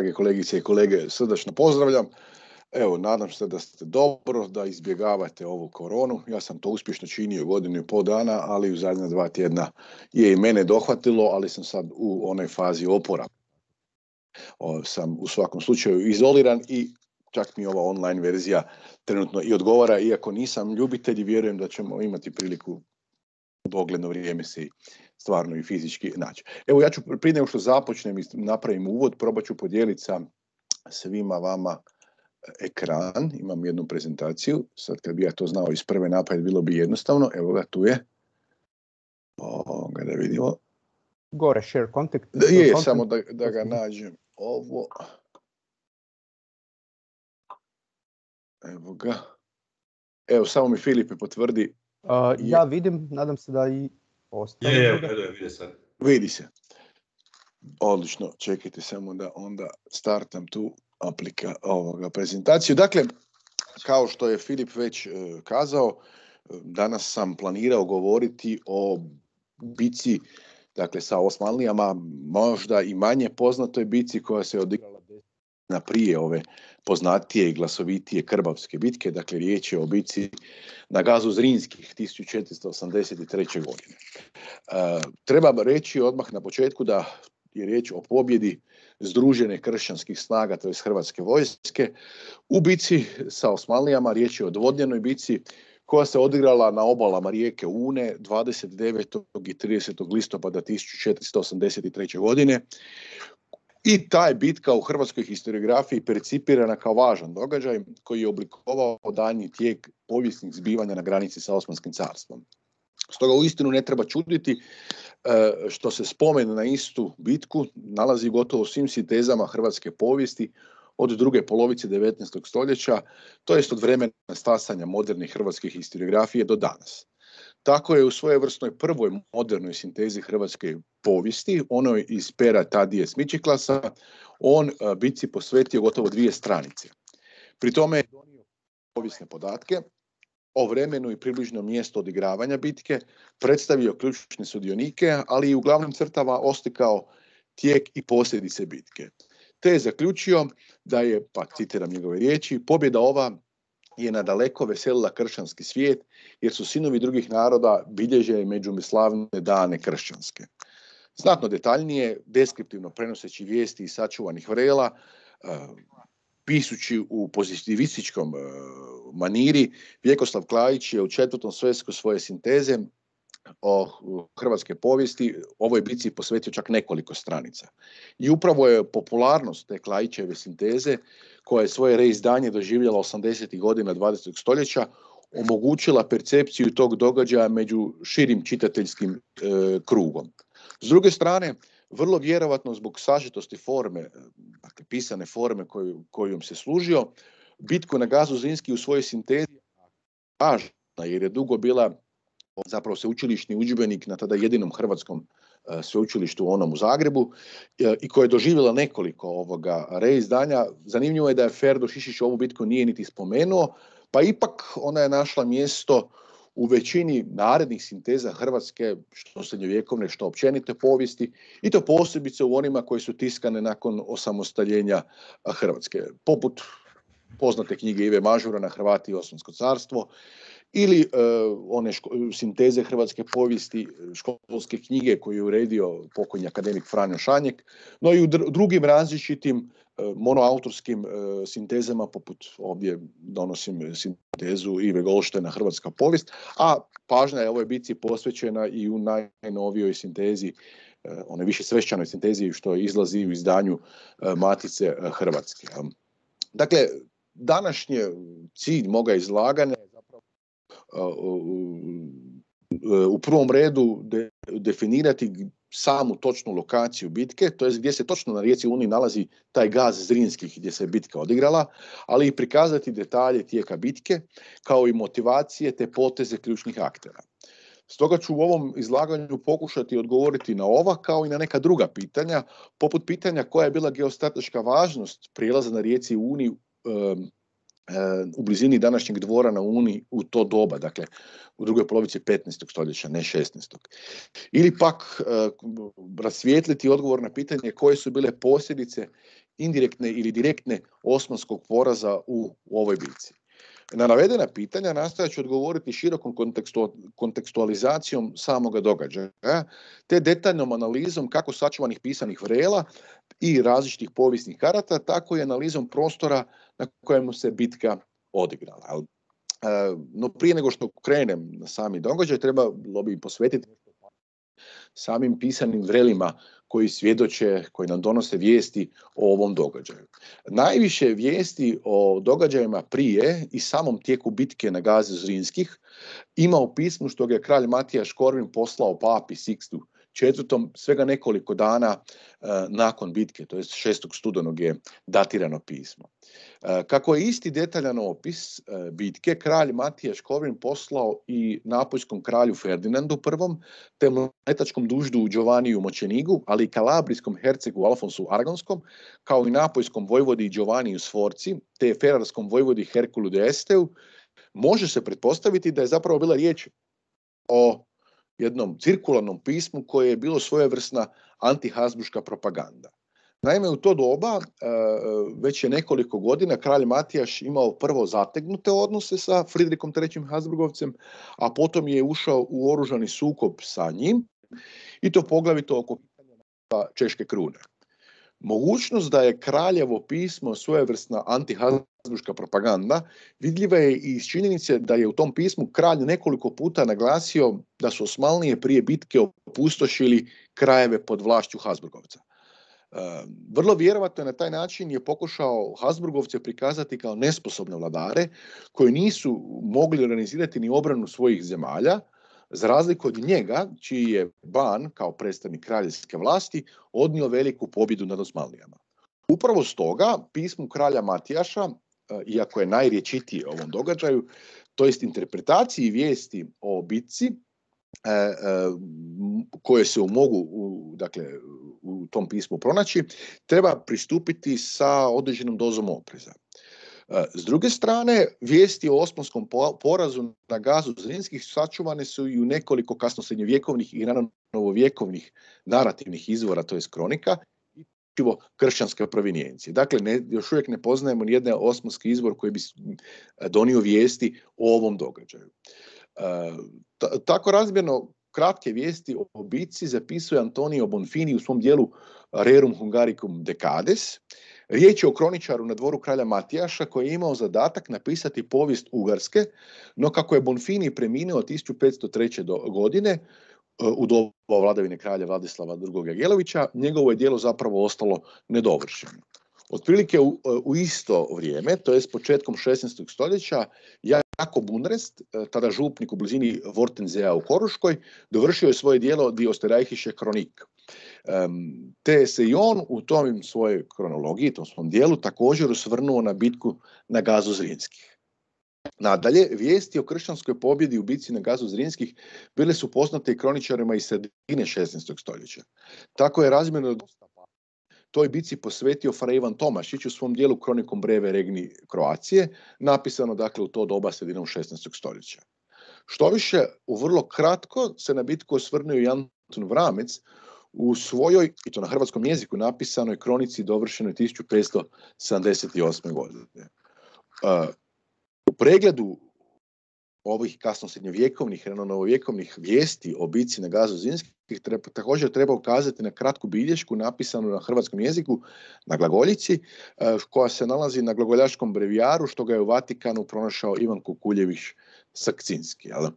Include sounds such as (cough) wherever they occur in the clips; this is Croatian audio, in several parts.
Drage kolegice i kolege, srdačno pozdravljam. Evo, nadam se da ste dobro, da izbjegavate ovu koronu. Ja sam to uspješno činio godinu i pol dana, ali u zadnja dva tjedna je i mene dohvatilo, ali sam sad u onoj fazi opora. sam u svakom slučaju izoliran i čak mi ova online verzija trenutno i odgovara, iako nisam ljubitelj i vjerujem da ćemo imati priliku dogledno vrijeme se stvarno i fizički naći. Evo ja ću prije nego što započnem i napravim uvod, probat ću podijeliti sa svima vama e, ekran, imam jednu prezentaciju, sad kad bi ja to znao iz prve napad bilo bi jednostavno, evo ga tu je, ga da vidimo. Gore, share contact. Da, je, samo da, da ga nađem, ovo, evo ga, evo samo mi Filipe potvrdi ja vidim, nadam se da i ostali. Je, je, vidi se. Vidi se. Odlično, čekajte samo da onda startam tu aplika ovoga prezentaciju. Dakle, kao što je Filip već e, kazao, danas sam planirao govoriti o bici dakle sa Osmanlijama, možda i manje poznatoj bici koja se odigrala na prije ove poznatije i glasovitije krbavske bitke, dakle riječ je o bitci na gazu Zrinskih 1483. godine. E, treba reći odmah na početku da je riječ o pobjedi združene kršćanskih snaga, to je hrvatske vojske. U bitci sa Osmanlijama riječ je o dvodnjenoj bici koja se odigrala na obalama rijeke Une 29. i 30. listopada 1483. godine, i ta je bitka u hrvatskoj historiografiji percipirana kao važan događaj koji je oblikovao danji tijek povijesnih zbivanja na granici sa Osmanskim carstvom. Stoga uistinu ne treba čuditi e, što se spomen na istu bitku nalazi gotovo u svim sintezama hrvatske povijesti od druge polovice 19. stoljeća, to jest od vremena stasanja modernih hrvatskih historiografije do danas. Tako je u svojevrsnoj prvoj modernoj sintezi hrvatske povijesti, onoj iz pera Tadije Smičiklasa, on e, bitci posvetio gotovo dvije stranice. Pri tome je donio povijesne podatke o vremenu i približno mjesto odigravanja bitke, predstavio ključne sudionike, ali i uglavnom crtava ostikao tijek i posljedice bitke. Te je zaključio da je, pa citiram njegove riječi, pobjeda ova je nadaleko veselila kršćanski svijet, jer su sinovi drugih naroda bilježe međumislavne dane kršćanske. Znatno detaljnije, deskriptivno prenoseći vijesti i sačuvanih vrela, eh, pisući u pozitivističkom eh, maniri, Vjekoslav Klajić je u četvrtom svesku svoje sinteze o oh, hrvatske povijesti ovoj bici posvetio čak nekoliko stranica. I upravo je popularnost te Klajićeve sinteze koja je svoje reizdanje doživjela 80. godina 20. stoljeća, omogućila percepciju tog događaja među širim čitateljskim e, krugom. S druge strane, vrlo vjerovatno zbog sažetosti forme, e, dakle pisane forme koju, kojom se služio, bitku na gazu Zrinski u svojoj sintezi važna jer je dugo bila zapravo učilišni udžbenik na tada jedinom hrvatskom E, sveučilištu onom u Zagrebu e, i koja je doživjela nekoliko ovoga reizdanja. Zanimljivo je da je Ferdo Šišić ovu bitku nije niti spomenuo, pa ipak ona je našla mjesto u većini narednih sinteza Hrvatske, što srednjovjekovne, što općenite povijesti, i to posebice u onima koje su tiskane nakon osamostaljenja e, Hrvatske, poput poznate knjige Ive Mažura na Hrvati i Osmansko carstvo, ili e, one sinteze hrvatske povijesti e, školske knjige koju je uredio pokojni akademik Franjo Šanjek, no i u drugim različitim e, monoautorskim sintezama, poput ovdje donosim sintezu Ive Golštena Hrvatska povijest, a pažnja je ovoj bici posvećena i u najnovijoj sintezi one više svešćanoj sintezi što izlazi u izdanju Matice Hrvatske. Dakle, današnji cilj moga izlaganja E, u prvom redu definirati samu točnu lokaciju bitke, to je gdje se točno na rijeci Uni nalazi taj gaz Zrinskih gdje se bitka odigrala, ali i prikazati detalje tijeka bitke kao i motivacije te poteze ključnih aktera. Stoga ću u ovom izlaganju pokušati odgovoriti na ova kao i na neka druga pitanja, poput pitanja koja je bila geostrateška važnost prijelaza na rijeci Uni e, E, u blizini današnjeg dvora na Uni u to doba, dakle u drugoj polovici 15. stoljeća, ne 16. Ili pak e, rasvijetliti odgovor na pitanje koje su bile posljedice indirektne ili direktne osmanskog poraza u, ovoj bitci. Na navedena pitanja nastojat ću odgovoriti širokom kontekstualizacijom samoga događaja, te detaljnom analizom kako sačuvanih pisanih vrela i različitih povijesnih karata, tako i analizom prostora na kojemu se bitka odigrala. E, no prije nego što krenem na sami događaj, trebalo bi posvetiti samim pisanim vrelima koji svjedoče, koji nam donose vijesti o ovom događaju. Najviše vijesti o događajima prije i samom tijeku bitke na Gazi Zrinskih ima u pismu što ga je kralj Matija Škorvin poslao papi Sikstu četvrtom, svega nekoliko dana eh, nakon bitke, to je 6. studenog je datirano pismo. E, kako je isti detaljan opis e, bitke, kralj Matije Škovin poslao i napojskom kralju Ferdinandu I, te mletačkom duždu u Giovaniju Močenigu, ali i kalabrijskom hercegu Alfonsu Argonskom, kao i napojskom vojvodi u Sforci, te ferarskom vojvodi Herkulu de Esteu, može se pretpostaviti da je zapravo bila riječ o jednom cirkularnom pismu koje je bilo svojevrsna antihazbuška propaganda. Naime, u to doba e, već je nekoliko godina kralj Matijaš imao prvo zategnute odnose sa Fridrikom III. Habsburgovcem, a potom je ušao u oružani sukob sa njim i to poglavito oko Češke krune. Mogućnost da je kraljevo pismo svojevrsna antihabsburška propaganda vidljiva je i iz činjenice da je u tom pismu kralj nekoliko puta naglasio da su osmalnije prije bitke opustošili krajeve pod vlašću Habsburgovca. Ehm, vrlo vjerovatno na taj način je pokušao Hasburgovce prikazati kao nesposobne vladare koji nisu mogli organizirati ni obranu svojih zemalja, za razliku od njega, čiji je Ban, kao predstavnik kraljevske vlasti, odnio veliku pobjedu nad Osmanlijama. Upravo stoga pismu kralja Matijaša, eh, iako je najriječitije ovom događaju, to jest interpretaciji vijesti o bitci, E, e, koje se mogu dakle, u tom pismu pronaći, treba pristupiti sa određenom dozom opreza. E, s druge strane, vijesti o osmanskom porazu na gazu Zrinskih sačuvane su i u nekoliko kasno srednjovjekovnih i naravno novovjekovnih narativnih izvora, to je kronika, isključivo kršćanske provinijencije. Dakle, ne, još uvijek ne poznajemo nijedan osmanski izvor koji bi donio vijesti o ovom događaju. E, tako razmjerno kratke vijesti o obici zapisuje Antonio Bonfini u svom dijelu Rerum Hungaricum Decades. Riječ je o kroničaru na dvoru kralja Matijaša koji je imao zadatak napisati povijest Ugarske, no kako je Bonfini preminuo 1503. Do, godine e, u doba vladavine kralja Vladislava II. Jelovića, njegovo je dijelo zapravo ostalo nedovršeno. Otprilike u, e, isto vrijeme, to s početkom 16. stoljeća, ja tako Bunrest, e, tada župnik u blizini Vortenzea u Koruškoj, dovršio je svoje dijelo Dio Osterajhiše kronik. Te se i on u tom svojoj kronologiji, tom svom dijelu, također usvrnuo na bitku na gazu Zrinskih. Nadalje, vijesti o kršćanskoj pobjedi u bitci na gazu Zrinskih bile su poznate i kroničarima iz sredine 16. stoljeća. Tako je razmjerno toj bici posvetio Fra Ivan Tomašić u svom dijelu Kronikom breve regni Kroacije, napisano dakle u to doba sredinom 16. stoljeća. više, u vrlo kratko se na bitku osvrnuo i Anton Vramec u svojoj, i to na hrvatskom jeziku, napisanoj kronici dovršenoj 1578. godine. U pregledu ovih kasno srednjovjekovnih, ono novovjekovnih vijesti o bici na gazu treba, također treba ukazati na kratku bilješku napisanu na hrvatskom jeziku na glagoljici e, koja se nalazi na glagoljaškom brevijaru što ga je u Vatikanu pronašao Ivan Kukuljević Sakcinski. Jel? E,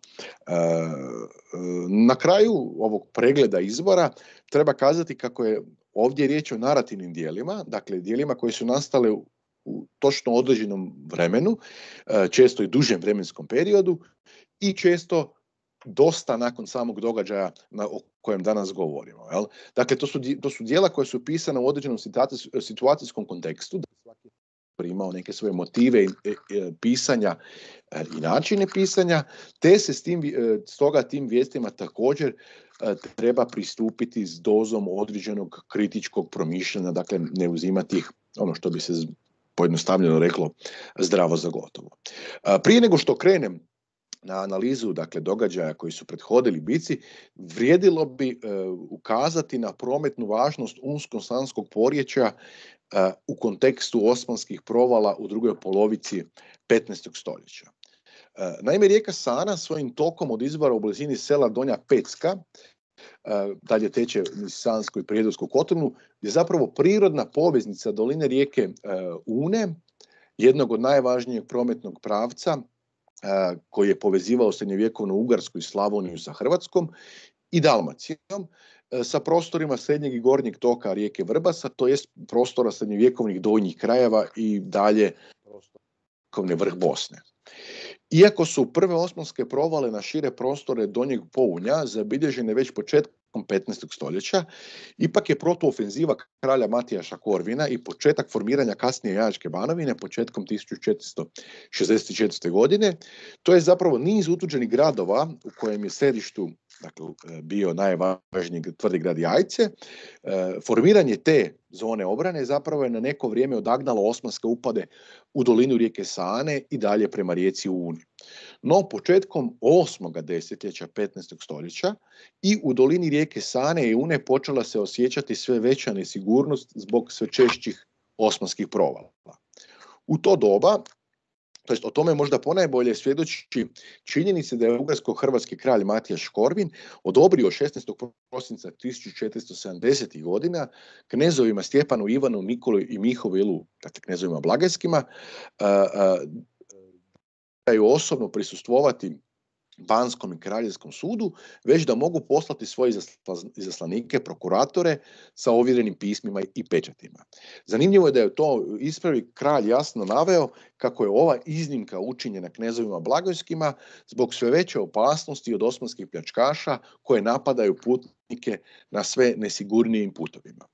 e, na kraju ovog pregleda izbora treba kazati kako je ovdje riječ o narativnim dijelima, dakle dijelima koji su nastale u točno određenom vremenu, e, često i dužem vremenskom periodu i često dosta nakon samog događaja na, o kojem danas govorimo. Jel? Dakle, to su, to su dijela koja su pisana u određenom situacijskom kontekstu, da svaki imao neke svoje motive e, e, pisanja i načine pisanja, te se s tim, stoga tim vijestima također treba pristupiti s dozom određenog kritičkog promišljanja, dakle ne uzimati ih ono što bi se pojednostavljeno reklo zdravo za gotovo. E, prije nego što krenem na analizu dakle događaja koji su prethodili bici, vrijedilo bi e, ukazati na prometnu važnost unsko-sanskog porječja e, u kontekstu osmanskih provala u drugoj polovici 15. stoljeća. naime, rijeka Sana svojim tokom od izvora u blizini sela Donja Pecka dalje teče iz Sansku i Prijedorsku kotonu, je zapravo prirodna poveznica doline rijeke e, Une, jednog od najvažnijeg prometnog pravca e, koji je povezivao srednjovjekovnu Ugarsku i Slavoniju sa Hrvatskom i Dalmacijom, e, sa prostorima srednjeg i gornjeg toka rijeke Vrbasa, to jest prostora srednjovjekovnih donjih krajeva i dalje prostorne vrh Bosne. Iako su prve osmanske provale na šire prostore Donjeg Pounja zabilježene već početkom 15. stoljeća, ipak je protuofenziva kralja Matijaša Korvina i početak formiranja kasnije Jajačke banovine početkom 1464. godine. To je zapravo niz utuđenih gradova u kojem je središtu dakle, e, bio najvažniji tvrdi grad Jajce. E, formiranje te zone obrane zapravo je na neko vrijeme odagnalo osmanske upade u dolinu rijeke Sane i dalje prema rijeci Uni. No, početkom 8. desetljeća 15. stoljeća i u dolini rijeke Sane i Une počela se osjećati sve veća nesigurnost zbog sve češćih osmanskih provala. U to doba, to jest o tome možda ponajbolje svjedoči činjenice da je ugarsko-hrvatski kralj Matija Škorvin odobrio 16. prosinca 1470. godina knezovima Stjepanu, Ivanu, Nikolu i Mihovilu, dakle knezovima Blagajskima, osobno prisustvovati Banskom i Kraljevskom sudu, već da mogu poslati svoje izaslanike, prokuratore sa ovjerenim pismima i pečatima. Zanimljivo je da je to ispravi kralj jasno naveo kako je ova iznimka učinjena knezovima blagojskima zbog sve veće opasnosti od osmanskih pljačkaša koje napadaju put na sve nesigurnijim putovima.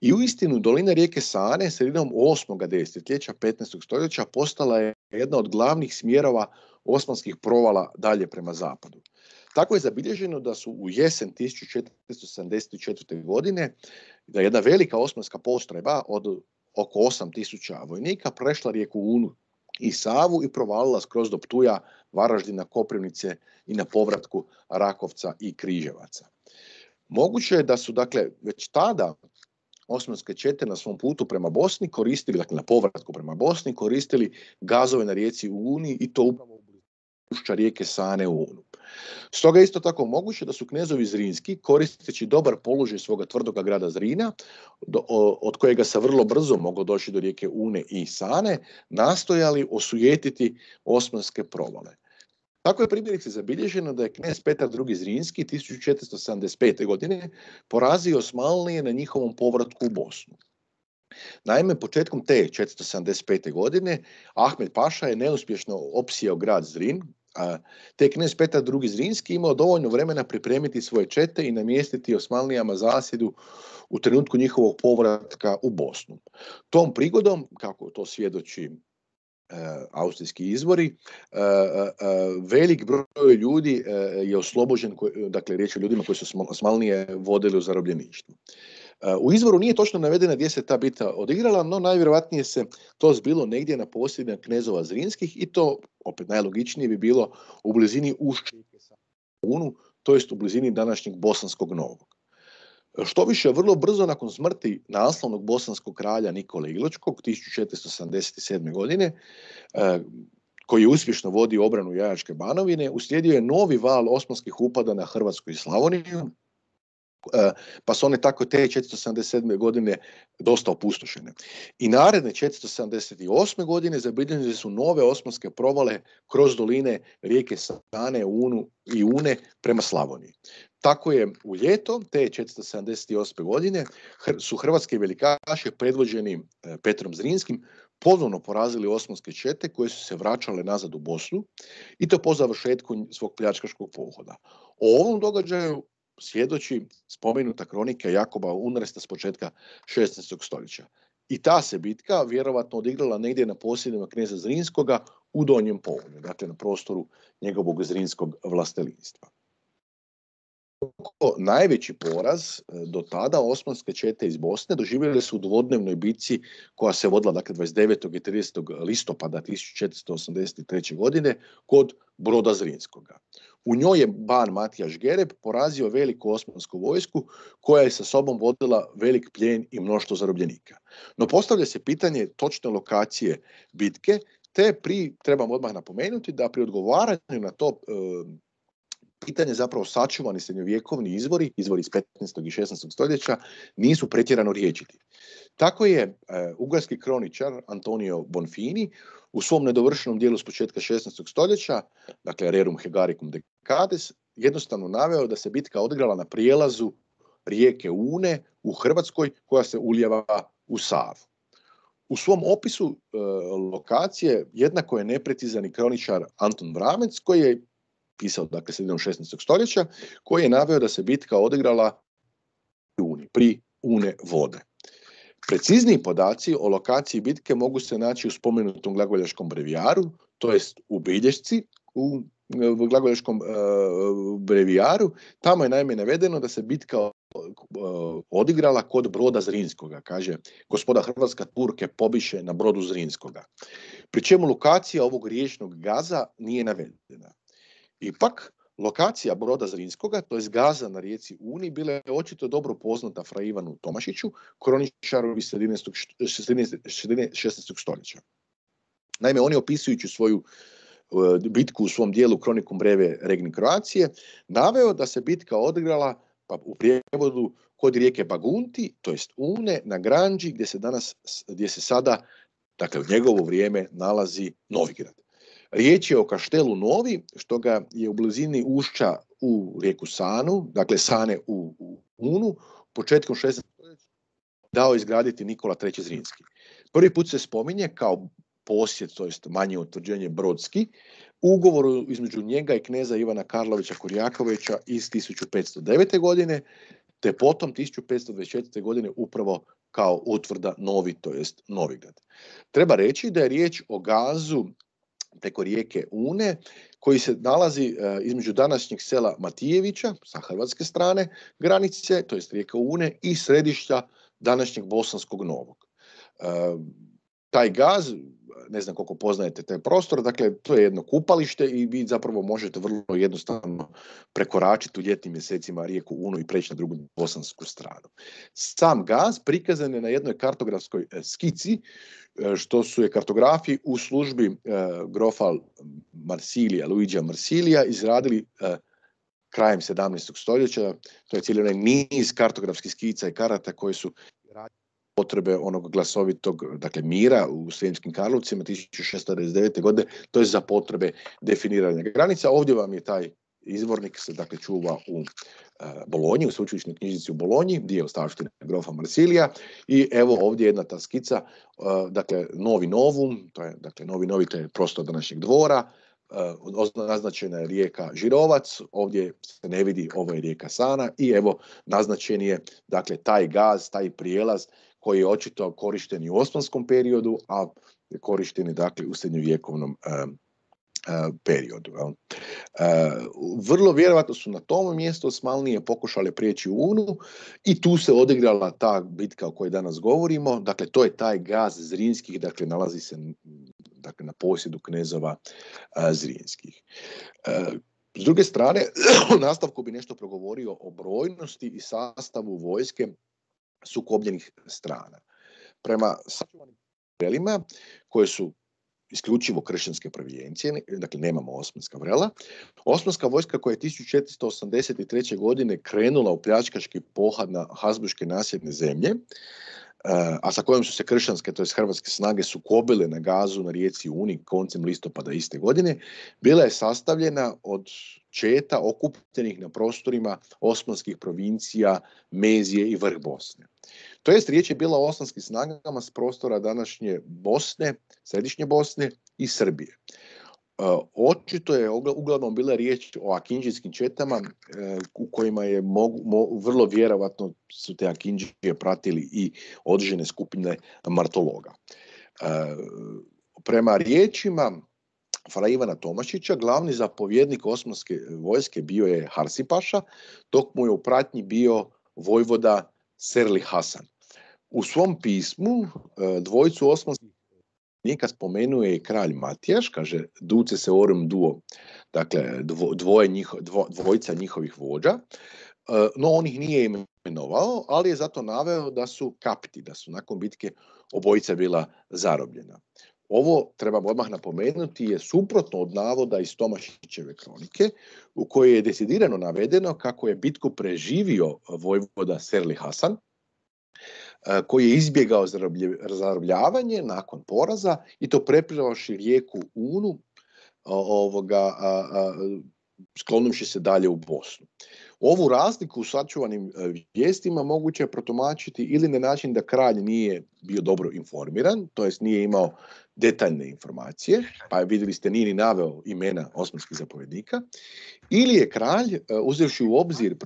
I u istinu dolina rijeke Sane sredinom 8. desetljeća 15. stoljeća postala je jedna od glavnih smjerova osmanskih provala dalje prema zapadu. Tako je zabilježeno da su u jesen 1474. godine da jedna velika osmanska postreba od oko 8000 vojnika prešla rijeku Unu i Savu i provalila skroz do Ptuja, Varaždina, Koprivnice i na povratku Rakovca i Križevaca. Moguće je da su dakle već tada osmanske čete na svom putu prema Bosni koristili, dakle na povratku prema Bosni, koristili gazove na rijeci u Uni i to upravo u ušća rijeke Sane u Unu. Stoga je isto tako moguće da su knezovi Zrinski, koristeći dobar položaj svoga tvrdoga grada Zrina, od kojega se vrlo brzo moglo doći do rijeke Une i Sane, nastojali osujetiti osmanske provale. Tako je primjerice zabilježeno da je knez Petar II. Zrinski 1475. godine porazio Osmanlije na njihovom povratku u Bosnu. Naime, početkom te 475. godine Ahmed Paša je neuspješno opsijao grad Zrin, a te knez Petar II. Zrinski imao dovoljno vremena pripremiti svoje čete i namjestiti Osmanlijama zasjedu u trenutku njihovog povratka u Bosnu. Tom prigodom, kako to svjedoči E, austrijski izvori, e, e, velik broj ljudi je oslobođen, dakle riječ je o ljudima koji su smalnije vodili u zarobljeništvu. U izvoru nije točno navedena gdje se ta bita odigrala, no najvjerojatnije se to zbilo negdje na posljednja knezova Zrinskih i to, opet najlogičnije, bi bilo u blizini sa Unu, to jest u blizini današnjeg Bosanskog Novog. Što više, vrlo brzo nakon smrti naslovnog bosanskog kralja Nikole Iločkog 1477. godine, e, koji uspješno vodio obranu Jajačke banovine, uslijedio je novi val osmanskih upada na Hrvatsku i Slavoniju, E, pa su one tako te 477. godine dosta opustošene. I naredne 478. godine zabilježene su nove osmanske provale kroz doline rijeke Sane Unu i Une prema Slavoniji. Tako je u ljeto te 478. godine su hrvatski velikaše predvođeni e, Petrom Zrinskim ponovno porazili osmanske čete koje su se vraćale nazad u Bosnu i to po završetku svog pljačkaškog pohoda. O ovom događaju svjedoči spomenuta kronika Jakoba Unresta s početka 16. stoljeća. I ta se bitka vjerovatno odigrala negdje na posjedima knjeza Zrinskoga u Donjem Polju, dakle na prostoru njegovog zrinskog vlastelinstva. Najveći poraz e, do tada osmanske čete iz Bosne doživjeli su u dvodnevnoj bitci koja se vodila dakle, 29. i 30. listopada 1483. godine kod Broda Zrinskoga. U njoj je ban Matijaš Gereb porazio veliku osmansku vojsku koja je sa sobom vodila velik pljen i mnoštvo zarobljenika. No postavlja se pitanje točne lokacije bitke te pri, trebam odmah napomenuti da pri odgovaranju na to eh, pitanje zapravo sačuvani srednjovjekovni izvori, izvori iz 15. i 16. stoljeća, nisu pretjerano riječiti. Tako je e, ugarski kroničar Antonio Bonfini u svom nedovršenom dijelu s početka 16. stoljeća, dakle Rerum Hegaricum Decades, jednostavno naveo da se bitka odigrala na prijelazu rijeke Une u Hrvatskoj koja se uljeva u Savu. U svom opisu e, lokacije jednako je nepretizani kroničar Anton Vramec koji je pisao dakle sredinom 16. stoljeća, koji je naveo da se bitka odigrala pri une vode. Precizniji podaci o lokaciji bitke mogu se naći u spomenutom glagoljaškom brevijaru, to jest u bilješci u glagoljaškom e, brevijaru. Tamo je naime navedeno da se bitka e, odigrala kod broda Zrinskoga, kaže gospoda Hrvatska Turke pobiše na brodu Zrinskoga. Pri čemu lokacija ovog riječnog gaza nije navedena. Ipak, lokacija broda Zrinskoga, to je Gaza na rijeci Uni, bila je očito dobro poznata fra Ivanu Tomašiću, kroničaru iz 16. stoljeća. Naime, oni opisujući svoju e, bitku u svom dijelu Kronikom breve Regni Kroacije, naveo da se bitka odigrala pa u prijevodu kod rijeke Bagunti, to jest Une, na Granđi, gdje se, danas, gdje se sada, dakle u njegovo vrijeme, nalazi Novigrad. Riječ je o kaštelu Novi, što ga je u blizini ušća u rijeku Sanu, dakle Sane u, Unu, početkom 16. dao izgraditi Nikola III. Zrinski. Prvi put se spominje kao posjed, to jest manje utvrđenje Brodski, ugovoru između njega i kneza Ivana Karlovića Kurjakovića iz 1509. godine, te potom 1524. godine upravo kao utvrda Novi, to jest Novigrad. Treba reći da je riječ o gazu preko rijeke Une, koji se nalazi e, između današnjeg sela Matijevića sa hrvatske strane granice, to je rijeka Une, i središta današnjeg Bosanskog Novog. E, taj gaz, ne znam koliko poznajete taj prostor, dakle to je jedno kupalište i vi zapravo možete vrlo jednostavno prekoračiti u ljetnim mjesecima rijeku Unu i preći na drugu bosansku stranu. Sam gaz prikazan je na jednoj kartografskoj e, skici, e, što su je kartografi u službi e, Grofal Marsilija, Luigija Marsilija, izradili krajem 17. stoljeća. To je cijeli onaj niz kartografskih skica i karata koje su radili potrebe onog glasovitog dakle mira u Srijemskim Karlovcima 1699. godine, to je za potrebe definiranja granica. Ovdje vam je taj izvornik se dakle čuva u e, Bolonji, u sveučilišnoj knjižnici u Bolonji, gdje je grofa Marsilija i evo ovdje jedna ta skica, e, dakle novi novum, to je dakle novi novi to je prostor današnjeg dvora, e, naznačena je rijeka Žirovac, ovdje se ne vidi, ovo je rijeka Sana i evo naznačen je dakle taj gaz, taj prijelaz koji je očito korišten i u osmanskom periodu, a korišten dakle u srednjovjekovnom e, e, periodu. E, vrlo vjerojatno su na tom mjestu Osmanlije pokušale prijeći u Unu i tu se odigrala ta bitka o kojoj danas govorimo. Dakle, to je taj gaz Zrinskih, dakle, nalazi se dakle, na posjedu knezova Zrinskih. S druge strane, (clears throat) u nastavku bi nešto progovorio o brojnosti i sastavu vojske sukobljenih strana. Prema sačuvanim vrelima, koje su isključivo kršćanske provijencije, dakle nemamo osmanska vrela, osmanska vojska koja je 1483. godine krenula u pljačkaški pohad na Hazbuške nasjedne zemlje, e, a sa kojom su se kršćanske, to hrvatske snage, sukobile na gazu na rijeci Uni koncem listopada iste godine, bila je sastavljena od četa okupljenih na prostorima osmanskih provincija Mezije i vrh Bosne. To jest riječ je bila o osmanskim snagama s prostora današnje Bosne, središnje Bosne i Srbije. E, očito je uglavnom bila riječ o akinđijskim četama e, u kojima je vrlo vjerovatno su te akinđije pratili i određene skupine martologa. E, prema riječima Fra Ivana Tomašića, glavni zapovjednik osmanske vojske bio je Harsipaša, dok mu je u pratnji bio vojvoda Serli Hasan. U svom pismu e, dvojicu osmanskih vojnika spomenuje i kralj Matijaš, kaže duce se orum duo, dakle dvoje dvojica njihovih vođa, e, no on ih nije imenovao, ali je zato naveo da su kapti, da su nakon bitke obojica bila zarobljena. Ovo, trebam odmah napomenuti, je suprotno od navoda iz Tomašićeve kronike u kojoj je decidirano navedeno kako je bitku preživio vojvoda Serli Hasan, koji je izbjegao zarobljavanje nakon poraza i to preplivaoši rijeku Unu, ovoga, sklonuši se dalje u Bosnu. Ovu razliku u sačuvanim e, vijestima moguće je protumačiti ili na način da kralj nije bio dobro informiran, to jest nije imao detaljne informacije, pa vidjeli ste nije ni naveo imena osmanskih zapovjednika, ili je kralj, e, uzevši u obzir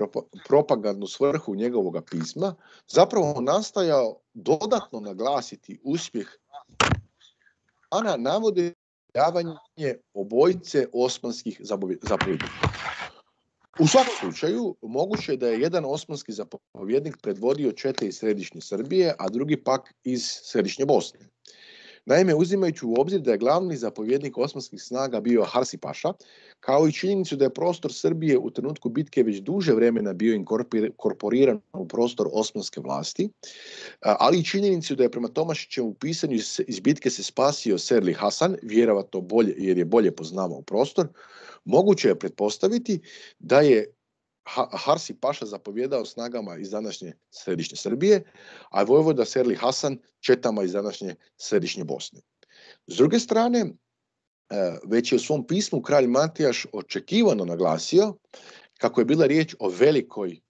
propagandnu svrhu njegovoga pisma, zapravo nastajao dodatno naglasiti uspjeh Ana navode obojice osmanskih zapovjednika. U svakom slučaju, moguće je da je jedan osmanski zapovjednik predvodio čete iz središnje Srbije, a drugi pak iz središnje Bosne. Naime, uzimajući u obzir da je glavni zapovjednik osmanskih snaga bio Harsi Paša, kao i činjenicu da je prostor Srbije u trenutku bitke već duže vremena bio inkorporiran u prostor osmanske vlasti, ali i činjenicu da je prema Tomašićem u pisanju iz bitke se spasio Serli Hasan, vjerovatno bolje, jer je bolje poznavao prostor, moguće je pretpostaviti da je Harsi Paša zapovjedao snagama iz današnje središnje Srbije, a Vojvoda Serli Hasan četama iz današnje središnje Bosne. S druge strane, e, već je u svom pismu kralj Matijaš očekivano naglasio kako je bila riječ o velikoj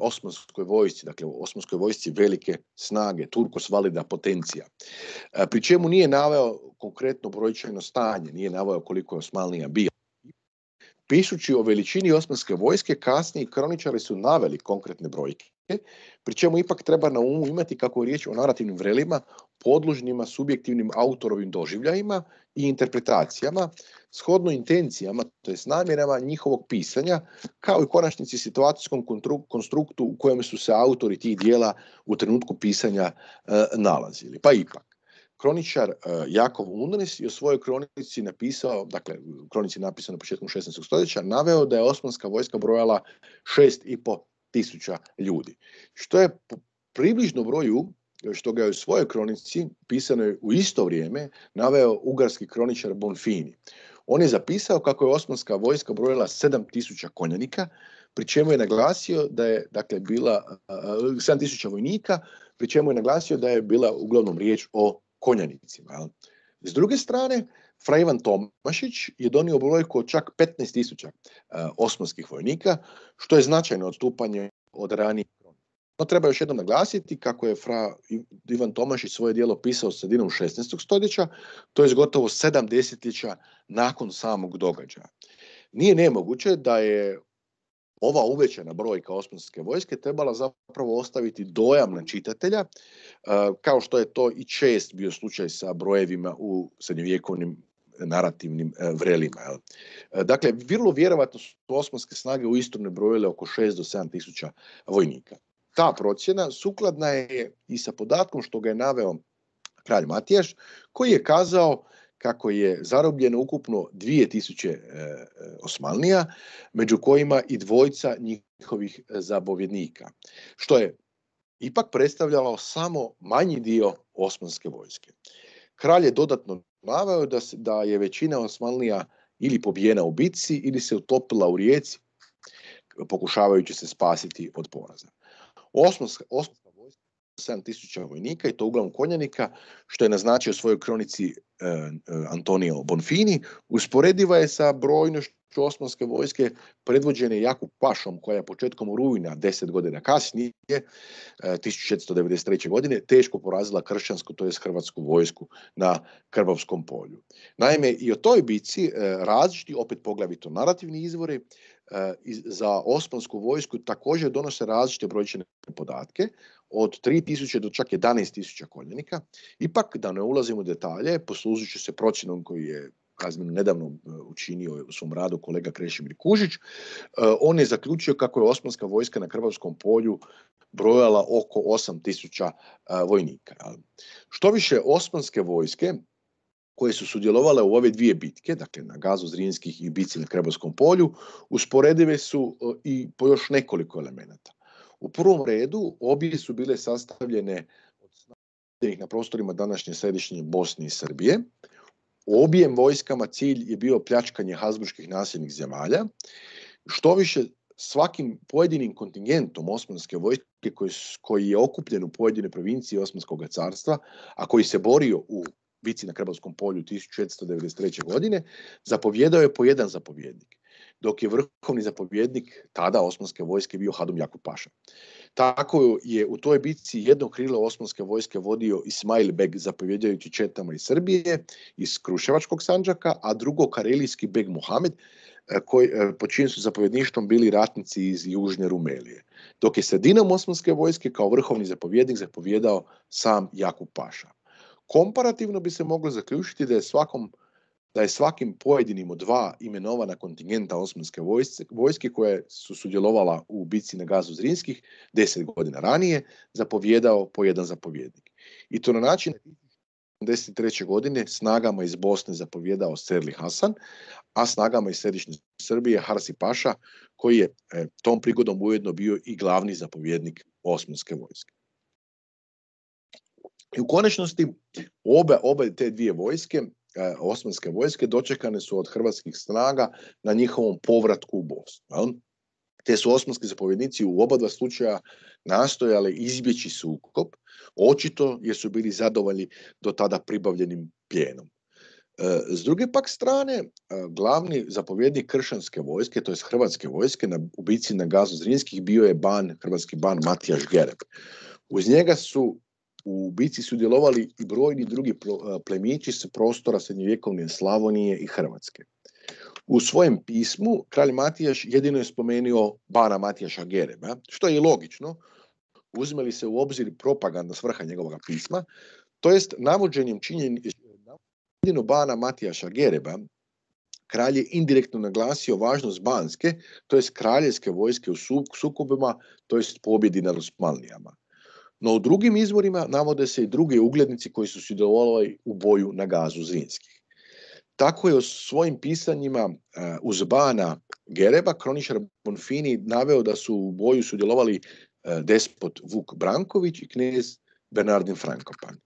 osmanskoj vojsci, dakle osmanskoj vojsci velike snage, Turkos valida potencija. E, pri čemu nije naveo konkretno brojčano stanje, nije naveo koliko je osmalnija bio. Pišući o veličini osmanske vojske, kasnije kroničari su naveli konkretne brojke, pri čemu ipak treba na umu imati kako je riječ o narativnim vrelima, podlužnjima, subjektivnim autorovim doživljajima i interpretacijama, shodno intencijama, to s namjerama njihovog pisanja, kao i konačnici situacijskom konstruktu u kojem su se autori tih dijela u trenutku pisanja e, nalazili. Pa ipak, kroničar e, Jakov Unris je u svojoj kronici napisao, dakle u kronici napisano početkom 16. stoljeća, naveo da je osmanska vojska brojala 6,5 tisuća ljudi. Što je približno broju što ga je u svojoj kronici, pisano u isto vrijeme, naveo ugarski kroničar Bonfini. On je zapisao kako je osmanska vojska brojila tisuća konjanika, pri čemu je naglasio da je dakle bila e, e, tisuća vojnika, pri čemu je naglasio da je bila uglavnom riječ o konjanicima. Jel? S druge strane, Fra Ivan Tomašić je donio brojku od čak 15.000 e, osmanskih vojnika, što je značajno odstupanje od ranijih no treba još jednom naglasiti kako je fra Ivan Tomašić svoje dijelo pisao sredinom 16. stoljeća, to je gotovo sedam desetljeća nakon samog događaja. Nije nemoguće da je ova uvećena brojka osmanske vojske trebala zapravo ostaviti dojam na čitatelja, e, kao što je to i čest bio slučaj sa brojevima u srednjovjekovnim narativnim e, vrelima. E, dakle, vrlo vjerovatno su osmanske snage u Istorne ne brojile oko 6 do 7 tisuća vojnika. Ta procjena sukladna je i sa podatkom što ga je naveo kralj Matijaš, koji je kazao kako je zarobljeno ukupno 2000 e, e, osmalnija, među kojima i dvojca njihovih zabovjednika, što je ipak predstavljalo samo manji dio osmanske vojske. Kralj je dodatno naveo da, da je većina osmalnija ili pobijena u bitci ili se utopila u rijeci pokušavajući se spasiti od poraza. 7000 vojnika i to uglavnom konjanika, što je naznačio u svojoj kronici e, e, Antonio Bonfini, usporediva je sa brojnošću osmanske vojske predvođene Jakub Pašom, koja je početkom rujna, deset godina kasnije, 1493. E, godine, teško porazila kršćansku, to je hrvatsku vojsku na Krbavskom polju. Naime, i o toj bici različiti, opet poglavito narativni izvori, za osmansku vojsku također donose različite brojčane podatke, od 3000 do čak 11000 koljenika. Ipak, da ne ulazimo u detalje, poslužit se procjenom koji je kazneno nedavno e, učinio u svom radu kolega Krešimir Kužić, e, on je zaključio kako je osmanska vojska na krvavskom polju brojala oko 8000 e, vojnika. Što više osmanske vojske koje su sudjelovale u ove dvije bitke, dakle na gazu Zrinskih i bitci na Krebovskom polju, usporedive su i po još nekoliko elemenata. U prvom redu obje su bile sastavljene od na prostorima današnje središnje Bosne i Srbije. U obijem vojskama cilj je bio pljačkanje Habsburških nasljednih zemalja. Što više, svakim pojedinim kontingentom osmanske vojske koji, je okupljen u pojedine provincije Osmanskog carstva, a koji se borio u bici na Krbavskom polju 1493. godine, zapovjedao je po jedan zapovjednik dok je vrhovni zapovjednik tada osmanske vojske bio Hadum Jakub Paša. Tako je u toj bitci jedno krilo osmanske vojske vodio Ismail Beg zapovjedajući četama iz Srbije, iz Kruševačkog sanđaka, a drugo karelijski Beg Mohamed, eh, koji, eh, po čijim su zapovjedništvom bili ratnici iz Južne Rumelije. Dok je sredinom osmanske vojske kao vrhovni zapovjednik zapovjedao sam Jakub Paša. Komparativno bi se moglo zaključiti da je svakom da je svakim pojedinim od dva imenovana kontingenta osmanske vojske, vojske koje su sudjelovala u bici na gazu Zrinskih deset godina ranije zapovjedao po jedan zapovjednik. I to na način 1993. godine snagama iz Bosne zapovjedao Serli Hasan, a snagama iz središnje Srbije Harsi Paša, koji je e, tom prigodom ujedno bio i glavni zapovjednik osmanske vojske. I u konačnosti obe, obe te dvije vojske E, osmanske vojske dočekane su od hrvatskih snaga na njihovom povratku u Bosnu. Te su osmanski zapovjednici u oba dva slučaja nastojali izbjeći sukob, očito jer su bili zadovoljni do tada pribavljenim plijenom. E, s druge pak strane, e, glavni zapovjednik kršanske vojske, to je hrvatske vojske, na ubici na gazu Zrinskih bio je ban, hrvatski ban Matijaš Gereb. Uz njega su u bici sudjelovali i brojni drugi e, plemići s prostora srednjovjekovne Slavonije i Hrvatske. U svojem pismu kralj Matijaš jedino je spomenuo bana Matijaša Gereba, što je i logično, uzmeli se u obzir propaganda svrha njegovog pisma, to jest navođenjem činjenja bana Matijaša Gereba, kralj je indirektno naglasio važnost banske, to jest kraljevske vojske u sukobima, to jest pobjedi nad Osmanlijama. No u drugim izvorima navode se i drugi uglednici koji su sudjelovali u boju na gazu Zrinskih. Tako je u svojim pisanjima e, uz Bana Gereba kroničar Bonfini naveo da su u boju sudjelovali e, despot Vuk Branković i knjez Bernardin Frankopan.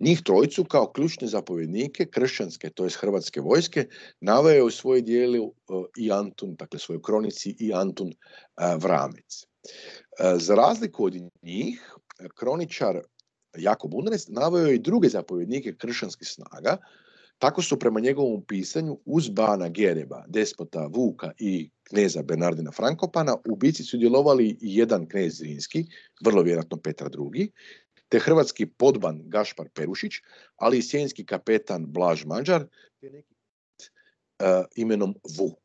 Njih trojicu kao ključne zapovjednike kršćanske, to jest hrvatske vojske, naveo je u svoje dijelu e, i Antun, dakle svojoj kronici i Antun Vramec. Za razliku od njih, kroničar Jakob Unres naveo i druge zapovjednike kršćanskih snaga, tako su prema njegovom pisanju uz Bana Gereba, despota Vuka i kneza Bernardina Frankopana u bici sudjelovali jedan knez Zrinski, vrlo vjerojatno Petar II, te hrvatski podban Gašpar Perušić, ali i sjenski kapetan Blaž Mađar, te neki e, imenom Vuk.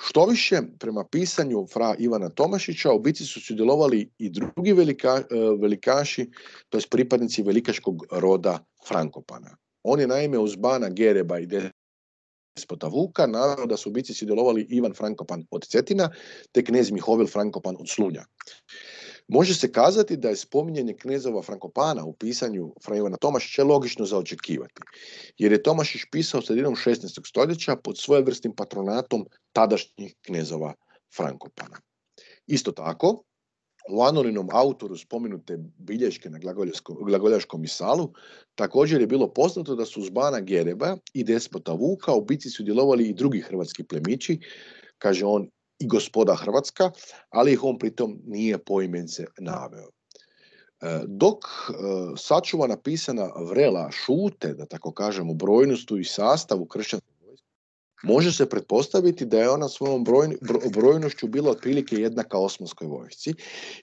Štoviše, prema pisanju fra Ivana Tomašića, u bitci su sudjelovali i drugi velika, e, velikaši, to pripadnici velikaškog roda Frankopana. On je naime uz Bana Gereba i despota Vuka naravno da su u bitci sudjelovali Ivan Frankopan od Cetina te knez Mihovil Frankopan od Slunja. Može se kazati da je spominjanje knezova Frankopana u pisanju Fra Ivana Tomašića logično zaočekivati, jer je Tomašić pisao sredinom 16. stoljeća pod svojevrsnim patronatom tadašnjih knezova Frankopana. Isto tako, u anonimnom autoru spomenute bilješke na glagoljaškom misalu također je bilo poznato da su Zbana Gereba i Despota Vuka u bici sudjelovali i drugi hrvatski plemići, kaže on i gospoda Hrvatska, ali ih on pritom nije poimence naveo. E, dok e, sačuvana pisana vrela šute, da tako kažem, u brojnostu i sastavu kršćanske vojske, može se pretpostaviti da je ona svojom brojnošću bila otprilike jednaka osmanskoj vojsci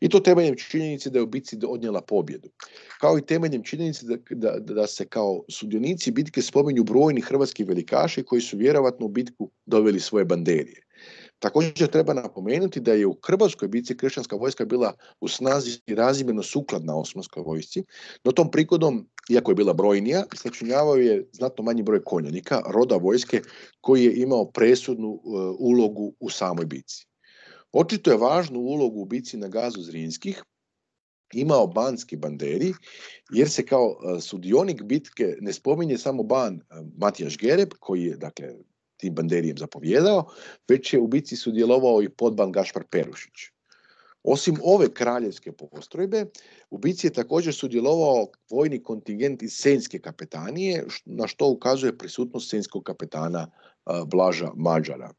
i to temeljem činjenice da je u bitci odnijela pobjedu. Kao i temeljem činjenice da, da, da se kao sudionici bitke spominju brojni hrvatski velikaši koji su vjerovatno u bitku doveli svoje banderije. Također treba napomenuti da je u Hrvatskoj bici kršćanska vojska bila u snazi i sukladna osmanskoj vojsci, no tom prigodom, iako je bila brojnija, sačinjavao je znatno manji broj konjanika, roda vojske koji je imao presudnu e, ulogu u samoj bici. Očito je važnu ulogu u bici na gazu Zrinskih imao banski banderi, jer se kao e, sudionik bitke ne spominje samo ban e, Matijaš Gereb, koji je dakle, tim banderijem zapovjedao, već je u bici sudjelovao i podban Gašpar Perušić. Osim ove kraljevske postrojbe, u bici je također sudjelovao vojni kontingent iz Senjske kapetanije, na što ukazuje prisutnost Senjskog kapetana Blaža Mađara.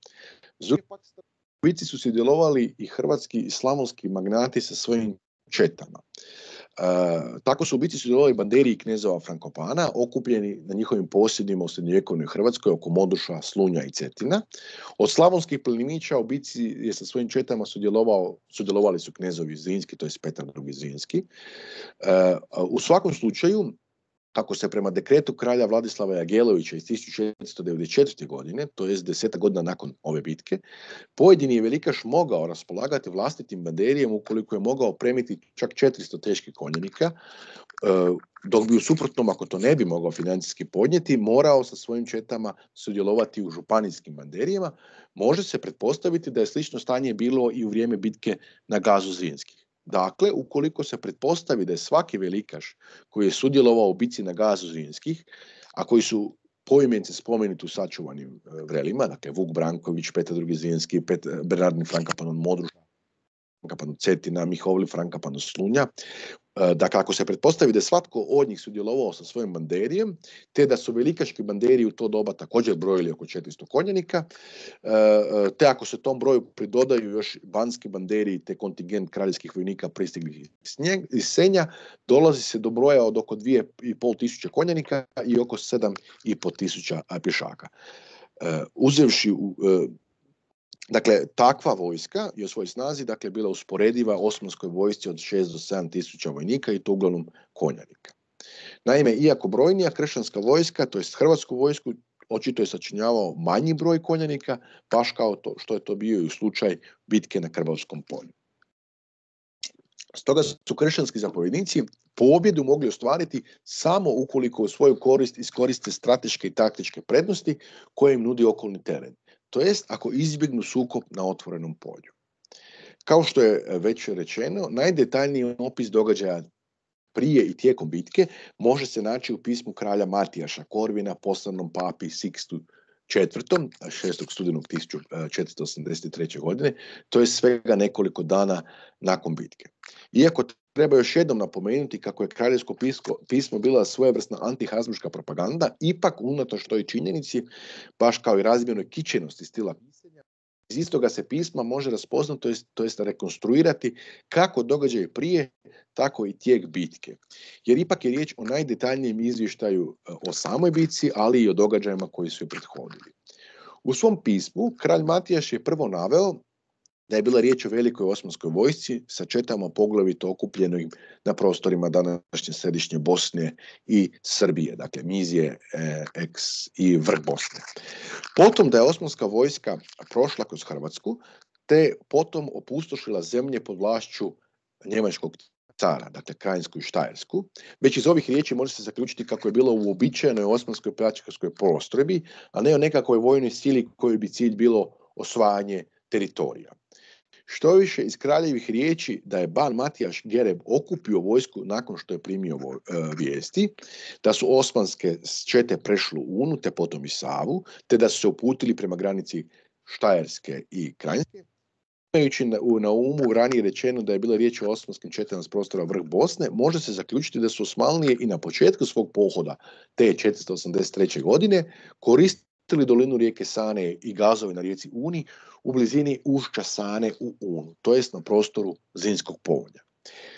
U bici su sudjelovali i hrvatski i slavonski magnati sa svojim četama. E, tako su u biti sudjelovali banderi i knezova Frankopana, okupljeni na njihovim posjedima u srednjovjekovnoj Hrvatskoj oko Moduša, Slunja i Cetina. Od slavonskih plenimića u bici je sa svojim četama sudjelovao, sudjelovali su knezovi zinski, to je Petar II. E, u svakom slučaju, kako se prema dekretu kralja Vladislava Jagelovića iz 1494. godine, to jest deseta godina nakon ove bitke, pojedini je velikaš mogao raspolagati vlastitim banderijem ukoliko je mogao opremiti čak 400 teških konjenika, e, dok bi u suprotnom, ako to ne bi mogao financijski podnijeti, morao sa svojim četama sudjelovati u županijskim banderijama, može se pretpostaviti da je slično stanje bilo i u vrijeme bitke na gazu Zrinskih. Dakle, ukoliko se pretpostavi da je svaki velikaš koji je sudjelovao u bici na gazu Zrinskih, a koji su poimence spomenuti u sačuvanim e, vrelima, dakle Vuk Branković, Petar II. Zrinski, Pet, e, Bernardin Frankapanon od Modruša, Cetina, Mihovli Frankapan Slunja, Eh, dakle, ako se pretpostavi da je svatko od njih sudjelovao sa svojim banderijem, te da su velikaški banderiji u to doba također brojili oko 400 konjanika, eh, eh, te ako se tom broju pridodaju još banski banderi te kontingent kraljevskih vojnika pristiglih iz Senja, dolazi se do broja od oko 2,5 tisuća konjanika i oko 7,5 tisuća pješaka. Uzevši u Dakle, takva vojska je u svojoj snazi dakle, bila usporediva osmanskoj vojsci od 6 do 7 tisuća vojnika i to uglavnom konjanika. Naime, iako brojnija kršćanska vojska, to jest hrvatsku vojsku, očito je sačinjavao manji broj konjanika, baš kao to, što je to bio i u slučaj bitke na Krbavskom polju. Stoga su kršćanski zapovjednici pobjedu mogli ostvariti samo ukoliko u svoju korist iskoriste strateške i taktičke prednosti koje im nudi okolni teren to jest ako izbjegnu sukob na otvorenom polju. Kao što je e, već rečeno, najdetaljniji opis događaja prije i tijekom bitke može se naći u pismu kralja Matijaša Korvina poslovnom papi Sixtu IV. 6. studenog 1483. godine, to je svega nekoliko dana nakon bitke. Iako Treba još jednom napomenuti kako je kraljevsko pismo bila svojevrsna antihazmiška propaganda, ipak unatoč toj činjenici, baš kao i razmjernoj kičenosti stila pisanja, iz istoga se pisma može raspoznati, to jest, to jest rekonstruirati kako događaju prije, tako i tijek bitke. Jer ipak je riječ o najdetaljnijem izvještaju eh, o samoj bitci, ali i o događajima koji su joj prethodili. U svom pismu kralj Matijaš je prvo naveo da je bila riječ o velikoj osmanskoj vojsci sa četama poglavito okupljenim na prostorima današnje središnje Bosne i Srbije, dakle Mizije e, i vrh Bosne. Potom da je osmanska vojska prošla kroz Hrvatsku, te potom opustošila zemlje pod vlašću njemačkog cara, dakle krajinsku i štajersku. Već iz ovih riječi može se zaključiti kako je bilo u uobičajenoj osmanskoj pračkarskoj prostorbi, a ne o nekakvoj vojnoj sili kojoj bi cilj bilo osvajanje teritorija. Što više iz kraljevih riječi da je ban Matijaš Gereb okupio vojsku nakon što je primio e, vijesti, da su osmanske čete prešle u Unu te potom i Savu, te da su se uputili prema granici Štajerske i Krajinske, Imajući na, umu ranije rečeno da je bila riječ o osmanskim četama s prostora vrh Bosne, može se zaključiti da su osmalnije i na početku svog pohoda te 483. godine koristili ili dolinu rijeke Sane i gazove na rijeci Uni u blizini ušća Sane u Unu, to jest na prostoru Zinskog povolja.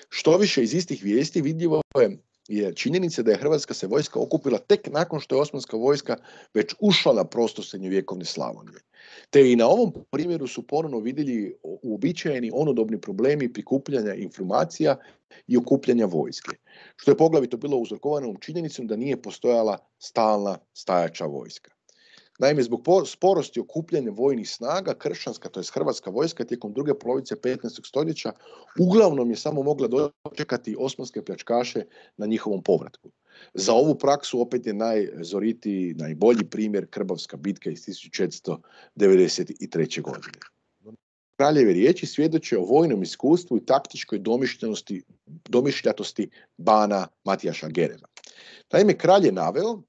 Što više iz istih vijesti vidljivo je, je činjenica da je Hrvatska se vojska okupila tek nakon što je osmanska vojska već ušla na prostor srednjovjekovne Slavonije. Te i na ovom primjeru su ponovno vidjeli uobičajeni onodobni problemi prikupljanja informacija i okupljanja vojske, što je poglavito bilo uzrokovano činjenicom da nije postojala stalna stajača vojska. Naime, zbog sporosti okupljanja vojnih snaga, kršćanska, to je hrvatska vojska, tijekom druge polovice 15. stoljeća uglavnom je samo mogla dočekati osmanske pljačkaše na njihovom povratku. Za ovu praksu opet je najzoritiji, najbolji primjer Krbavska bitka iz 1493. godine. Kraljevi riječi svjedoče o vojnom iskustvu i taktičkoj domišljatosti bana Matijaša Gereva. Naime, kralj je naveo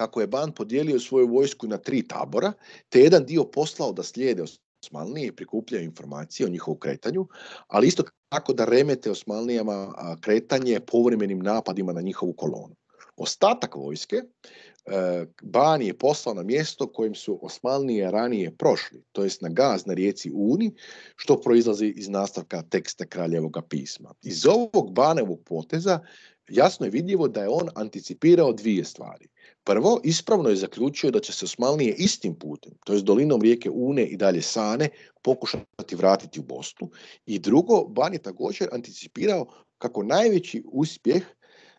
kako je Ban podijelio svoju vojsku na tri tabora, te jedan dio poslao da slijede Osmanlije i prikupljaju informacije o njihovu kretanju, ali isto tako da remete osmalnijama kretanje povremenim napadima na njihovu kolonu. Ostatak vojske e, Ban je poslao na mjesto kojim su osmalnije ranije prošli, to jest na gaz na rijeci Uni, što proizlazi iz nastavka teksta kraljevog pisma. Iz ovog Banevog poteza jasno je vidljivo da je on anticipirao dvije stvari – Prvo, ispravno je zaključio da će se Osmanlije istim putem, to s dolinom rijeke Une i dalje Sane, pokušati vratiti u Bosnu. I drugo, Ban je također anticipirao kako najveći uspjeh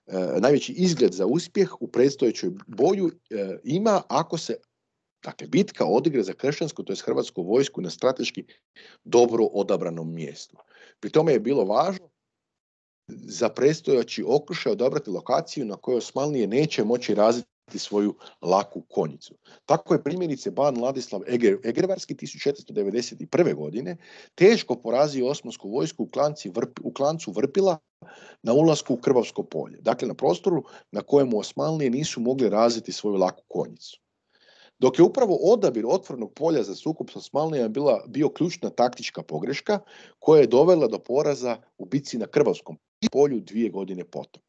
e, najveći izgled za uspjeh u predstojećoj boju e, ima ako se dakle, bitka odigre za kršćansku, to je hrvatsku vojsku na strateški dobro odabranom mjestu. Pri tome je bilo važno za predstojeći okrušaj odabrati lokaciju na kojoj Osmanlije neće moći razviti svoju laku konjicu. Tako je primjerice ban Ladislav Eger, Egervarski 1491. godine teško porazio osmansku vojsku u, klanci u klancu Vrpila na ulasku u Krvavsko polje. Dakle, na prostoru na kojemu Osmanlije nisu mogli razviti svoju laku konjicu. Dok je upravo odabir otvornog polja za sukup sa Osmanlijama bila bio ključna taktička pogreška koja je dovela do poraza u bici na Krvavskom polju dvije godine potom.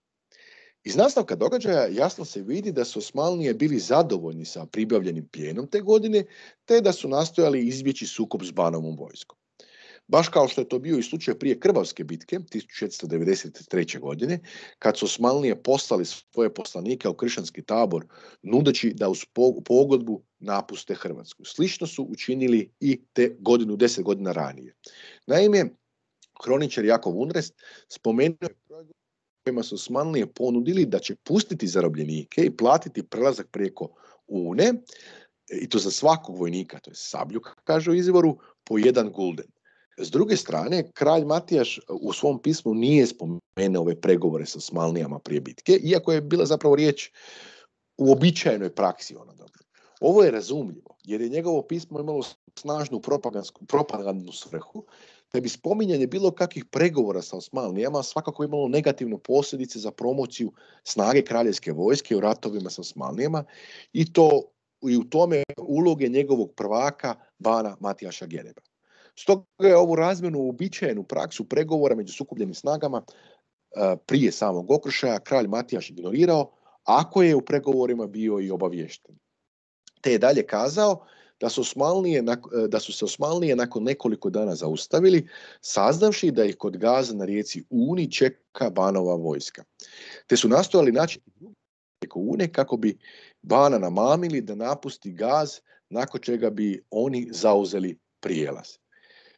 Iz nastavka događaja jasno se vidi da su Osmanlije bili zadovoljni sa pribavljenim plijenom te godine, te da su nastojali izbjeći sukob s Banovom vojskom. Baš kao što je to bio i slučaj prije Krbavske bitke 1493. godine, kad su Osmanlije poslali svoje poslanike u kršćanski tabor, nudeći da uz pogodbu napuste Hrvatsku. Slično su učinili i te godinu, deset godina ranije. Naime, kroničar Jakov Unrest spomenuo je kojima su Osmanlije ponudili da će pustiti zarobljenike i platiti prelazak preko Une, e, i to za svakog vojnika, to je sabljuk, kaže u izvoru, po jedan gulden. S druge strane, kralj Matijaš e, u svom pismu nije spomenuo ove pregovore sa Osmanlijama prije bitke, iako je bila zapravo riječ u običajnoj praksi. Ovo je razumljivo, jer je njegovo pismo imalo snažnu propagandnu svrhu da bi spominjanje bilo kakvih pregovora sa Osmanlijama svakako imalo negativne posljedice za promociju snage kraljevske vojske u ratovima sa Osmanlijama i to i u tome uloge njegovog prvaka Bana Matijaša Gereba. Stoga je ovu razmjenu uobičajenu praksu pregovora među sukobljenim snagama e, prije samog okršaja kralj Matijaš ignorirao, ako je u pregovorima bio i obaviješten. Te je dalje kazao da su, Osmanlije, e, da su se osmalnije nakon nekoliko dana zaustavili, saznavši da ih kod Gaza na rijeci Uni čeka Banova vojska. Te su nastojali naći preko Une kako bi Bana namamili da napusti Gaz, nakon čega bi oni zauzeli prijelaz.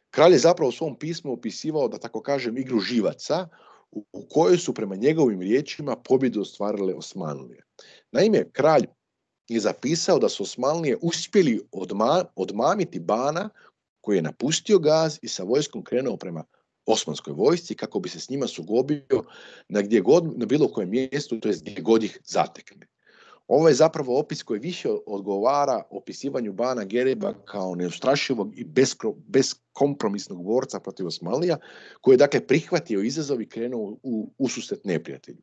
Kralj je zapravo u svom pismu opisivao, da tako kažem, igru živaca, u kojoj su prema njegovim riječima pobjedu ostvarile Osmanlije. Naime, kralj je zapisao da su Osmanlije uspjeli odmamiti Bana koji je napustio Gaz i sa vojskom krenuo prema osmanskoj vojsci kako bi se s njima sugobio na, gdje god, na bilo kojem mjestu, to je gdje god ih zatekne. Ovo je zapravo opis koji više odgovara opisivanju Bana Gereba kao neustrašivog i beskompromisnog borca protiv Osmanlija, koji je dakle prihvatio izazov i krenuo u susret neprijatelju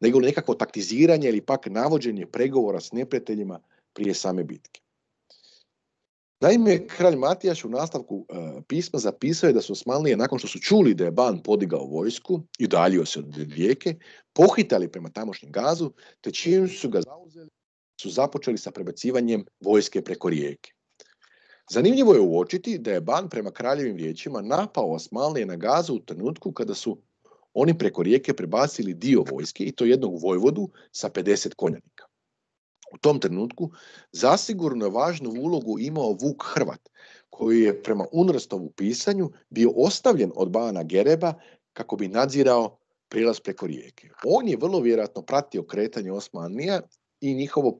nego nekakvo taktiziranje ili pak navođenje pregovora s neprijateljima prije same bitke. Naime, kralj Matijaš u nastavku e, pisma zapisao je da su Osmanlije, nakon što su čuli da je Ban podigao vojsku i udaljio se od rijeke, pohitali prema tamošnjem gazu, te čim su ga zauzeli, su započeli sa prebacivanjem vojske preko rijeke. Zanimljivo je uočiti da je Ban prema kraljevim riječima napao Osmanlije na gazu u trenutku kada su oni preko rijeke prebacili dio vojske i to jednog vojvodu sa 50 konjanika. U tom trenutku zasigurno je važnu ulogu imao Vuk Hrvat, koji je prema Unrstovu pisanju bio ostavljen od Bana Gereba kako bi nadzirao prilaz preko rijeke. On je vrlo vjerojatno pratio kretanje Osmanija i njihovo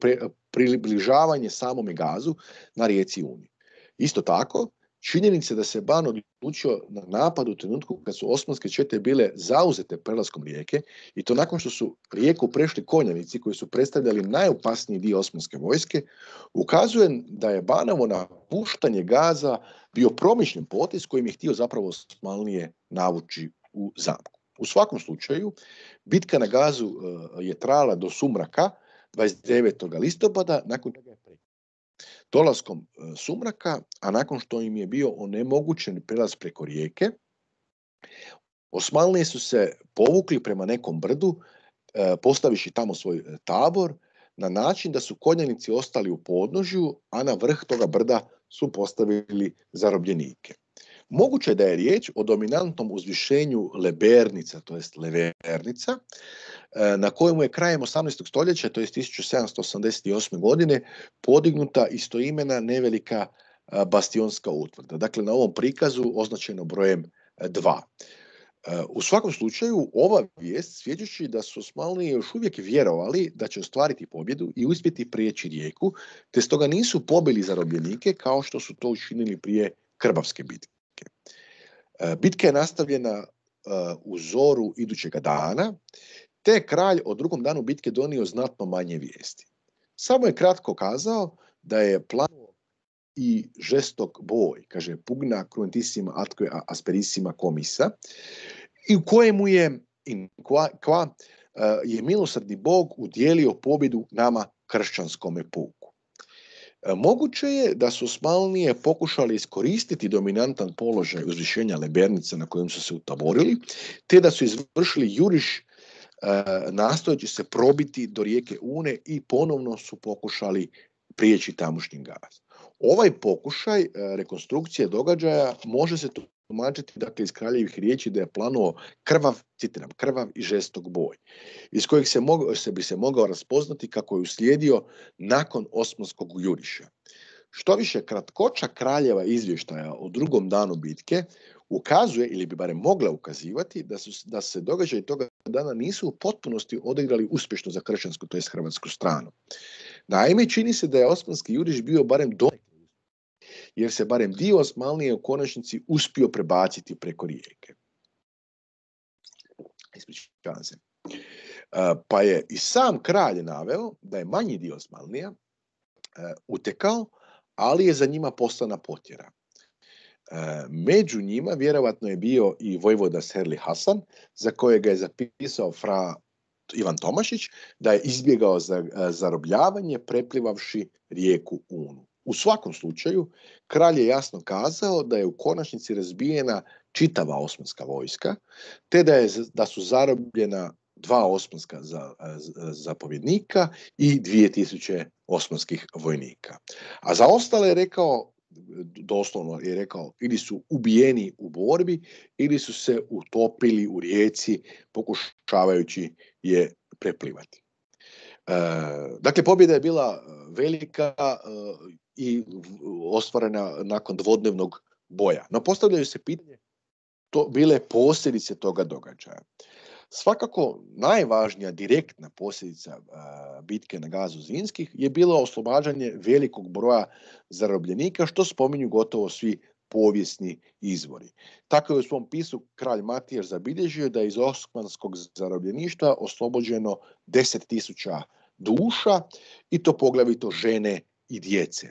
približavanje samome gazu na rijeci Uni. Isto tako, Činjenica da se Ban odlučio na napad u trenutku kad su osmanske čete bile zauzete prelaskom rijeke i to nakon što su rijeku prešli konjanici koji su predstavljali najopasniji dio osmanske vojske, ukazuje da je Banovo napuštanje Gaza bio promišljen potis kojim je htio zapravo osmanlije navući u zamku. U svakom slučaju, bitka na Gazu e, je trala do sumraka 29. listopada, nakon čega je Dolaskom e, sumraka, a nakon što im je bio onemogućen prelaz preko rijeke, Osmanlije su se povukli prema nekom brdu, e, postaviši tamo svoj e, tabor, na način da su konjanici ostali u podnožju, a na vrh toga brda su postavili zarobljenike. Moguće je da je riječ o dominantnom uzvišenju lebernica, to jest levernica, E, na kojemu je krajem 18. stoljeća, to je 1788. godine, podignuta istoimena nevelika e, bastionska utvrda. Dakle, na ovom prikazu označeno brojem 2. E, u svakom slučaju, ova vijest svjeđući da su smalni još uvijek vjerovali da će ostvariti pobjedu i uspjeti prijeći rijeku, te stoga nisu pobili zarobljenike kao što su to učinili prije krbavske bitke. Bitka je nastavljena u zoru idućega dana te je kralj o drugom danu bitke donio znatno manje vijesti. Samo je kratko kazao da je plan i žestok boj, kaže Pugna cruentissima atque asperissima komisa, i u kojemu je in qua, eh, je milosrdni Bog udjelio pobjedu nama kršćanskome puku. Eh, moguće je da su smalnije pokušali iskoristiti dominantan položaj uzvišenja Lebernica na kojem su se utaborili, te da su izvršili juriš E, nastojeći se probiti do rijeke Une i ponovno su pokušali prijeći tamošnji gaz. Ovaj pokušaj e, rekonstrukcije događaja može se tumačiti dakle, iz kraljevih riječi da je planuo krvav, citiram, krvav i žestok boj, iz kojeg se, se bi se mogao raspoznati kako je uslijedio nakon osmanskog juriša. Što više, kratkoća kraljeva izvještaja o drugom danu bitke ukazuje ili bi barem mogla ukazivati da, su, da se događaji toga dana nisu u potpunosti odigrali uspješno za kršćansku, to jest hrvatsku stranu. Naime, čini se da je osmanski juriš bio barem do jer se barem dio osmalnije u konačnici uspio prebaciti preko rijeke. Ispričavam se. Pa je i sam kralj naveo da je manji dio osmalnija e, utekao, ali je za njima poslana potjera. E, među njima vjerojatno je bio i Vojvoda Serli Hasan, za kojega je zapisao fra Ivan Tomašić, da je izbjegao e, zarobljavanje preplivavši rijeku Unu. U svakom slučaju, kralj je jasno kazao da je u konačnici razbijena čitava osmanska vojska, te da, je, da su zarobljena dva osmanska e, zapovjednika i tisuće osmanskih vojnika. A za ostale je rekao doslovno je rekao, ili su ubijeni u borbi, ili su se utopili u rijeci pokušavajući je preplivati. E, dakle, pobjeda je bila e, velika e, i ostvarena nakon dvodnevnog boja. No postavljaju se pitanje to bile posljedice toga događaja. Svakako najvažnija direktna posljedica bitke na gazu Zinskih je bilo oslobađanje velikog broja zarobljenika, što spominju gotovo svi povijesni izvori. Tako je u svom pisu kralj Matijer zabilježio da je iz osmanskog zarobljeništva oslobođeno 10.000 duša i to poglavito žene i djece.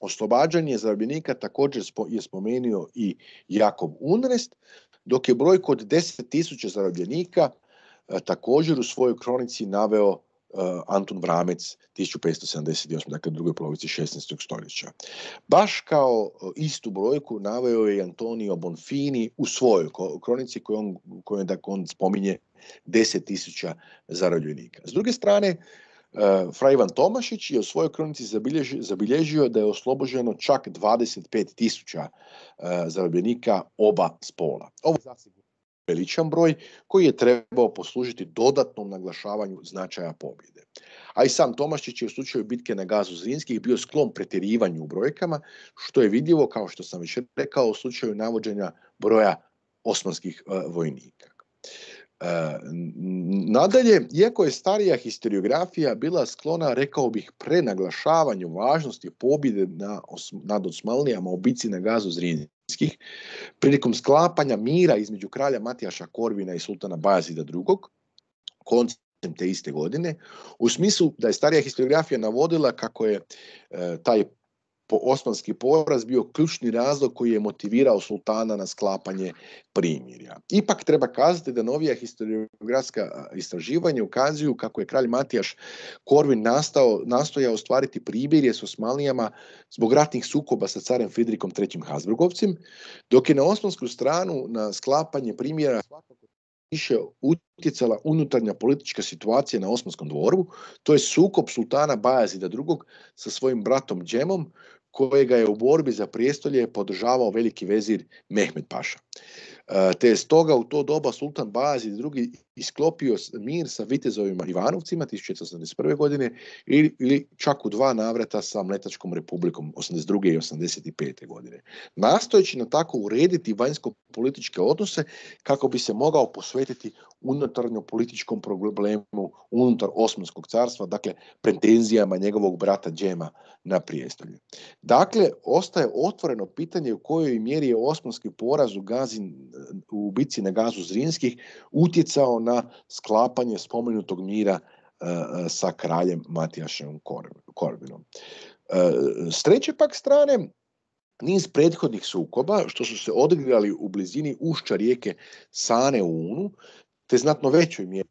Oslobađanje zarobljenika također je spomenuo i Jakob Unrest, dok je broj od 10.000 zarobljenika e, također u svojoj kronici naveo e, Anton Vramec 1578, dakle u drugoj polovici 16. stoljeća. Baš kao e, istu brojku naveo je Antonio Bonfini u svojoj kronici koju on, koju dakle, on spominje 10.000 zarobljenika. S druge strane, E, Fra Ivan Tomašić je u svojoj kronici zabilježio, da je oslobođeno čak 25.000 tisuća e, zarobljenika oba spola. Ovo je veličan broj koji je trebao poslužiti dodatnom naglašavanju značaja pobjede. A i sam Tomašić je u slučaju bitke na gazu Zrinskih bio sklon pretjerivanju u brojkama, što je vidljivo, kao što sam već rekao, u slučaju navođenja broja osmanskih e, vojnika. E, nadalje, iako je starija historiografija bila sklona, rekao bih, prenaglašavanju važnosti pobjede na, nad osmalnijama u bici na gazu Zrinskih, prilikom sklapanja mira između kralja Matijaša Korvina i sultana Bajazida II, koncem te iste godine, u smislu da je starija historiografija navodila kako je e, taj po osmanski poraz bio ključni razlog koji je motivirao sultana na sklapanje primirja. Ipak treba kazati da novija historiografska istraživanja ukazuju kako je kralj Matijaš Korvin nastao, nastojao ostvariti primirje s osmalijama zbog ratnih sukoba sa carem Fridrikom III. Hasburgovcem, dok je na osmansku stranu na sklapanje primjera više utjecala unutarnja politička situacija na Osmanskom dvoru, to je sukob sultana Bajazida II. sa svojim bratom Džemom, kojega je u borbi za prijestolje podržavao veliki vezir Mehmed Paša. E, te je stoga u to doba Sultan Bazi drugi isklopio mir sa vitezovima Ivanovcima 1481. godine ili, čak u dva navrata sa Mletačkom republikom 82. i 85. godine. Nastojeći na tako urediti vanjsko-političke odnose kako bi se mogao posvetiti unutarnjo političkom problemu unutar Osmanskog carstva, dakle pretenzijama njegovog brata Džema na prijestolju. Dakle, ostaje otvoreno pitanje u kojoj mjeri je osmanski poraz u Gazin u bitci na gazu Zrinskih utjecao na sklapanje spomenutog mira e, sa kraljem Matijašem Korbinom. E, s treće pak strane, niz prethodnih sukoba što su se odigrali u blizini ušća rijeke Sane u Unu, te znatno većoj mjeri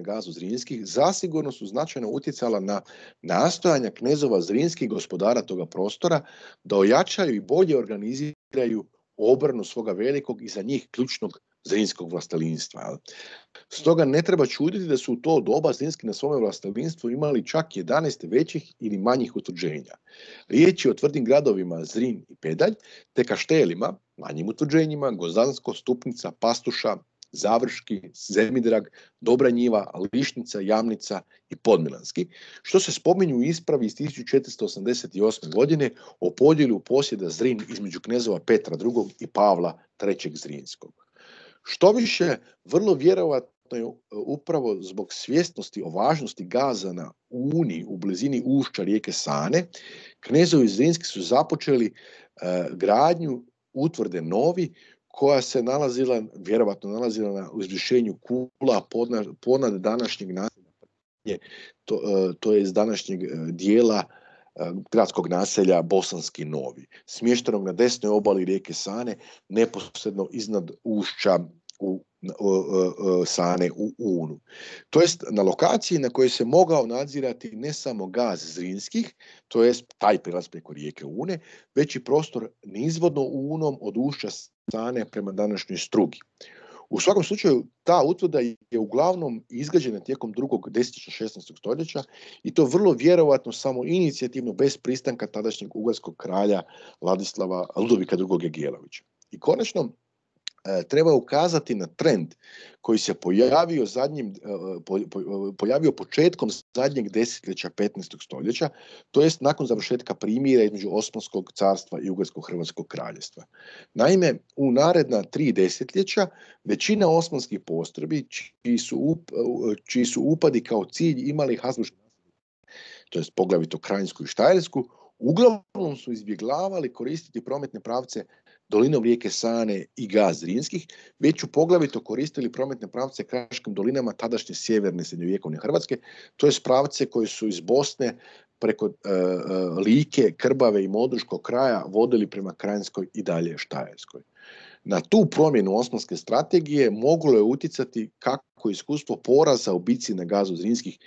gazu Zrinskih, zasigurno su značajno utjecala na nastojanja knezova Zrinskih gospodara toga prostora da ojačaju i bolje organiziraju obranu svoga velikog i za njih ključnog zrinskog vlastelinstva. Stoga ne treba čuditi da su u to doba zrinski na svome vlastelinstvu imali čak 11 većih ili manjih utvrđenja. Riječ je o tvrdim gradovima Zrin i Pedalj, te kaštelima, manjim utvrđenjima, Gozansko, Stupnica, Pastuša, Završki, Zemidrag, Dobra njiva, Lišnica, Jamnica i Podmilanski, što se spominju u ispravi iz 1488. godine o podjelju posjeda Zrin između knezova Petra II. i Pavla III. Zrinskog. Što više, vrlo vjerojatno je e, upravo zbog svjesnosti o važnosti gaza na Uni u blizini ušća rijeke Sane, knezovi Zrinski su započeli e, gradnju utvrde novi koja se nalazila, vjerojatno nalazila na uzvišenju kula ponad, današnjeg naselja, e, to, je iz današnjeg e, dijela e, gradskog naselja Bosanski Novi, smještenog na desnoj obali rijeke Sane, neposredno iznad ušća u Sane u Unu. To jest na lokaciji na kojoj se mogao nadzirati ne samo gaz Zrinskih, to jest taj prilaz preko rijeke Une, već i prostor nizvodno Unom od ušća stane prema današnjoj strugi. U svakom slučaju, ta utvrda je uglavnom izgrađena tijekom drugog desetljeća 16. stoljeća i to vrlo vjerovatno samo inicijativno bez pristanka tadašnjeg ugarskog kralja Ladislava Ludovika II. Gijelovića. I konačno, E, treba ukazati na trend koji se pojavio, zadnjim, e, pojavio početkom zadnjeg desetljeća 15. stoljeća, to jest nakon završetka primjera između Osmanskog carstva i ugarskog hrvatskog kraljestva. Naime, u naredna tri desetljeća većina osmanskih postrebi čiji su, čiji su upadi kao cilj imali Hasbuški to jest poglavito Krajinsku i Štajersku, uglavnom su izbjeglavali koristiti prometne pravce dolinom rijeke Sane i Gaz Rinskih, već u poglavito koristili prometne pravce kraškim dolinama tadašnje sjeverne srednjovjekovne Hrvatske, to je pravce koji su iz Bosne preko e, e, Like, Krbave i Modruškog kraja vodili prema Krajinskoj i dalje Štajerskoj. Na tu promjenu osmanske strategije moglo je utjecati kako iskustvo poraza u bici na gazu Zrinskih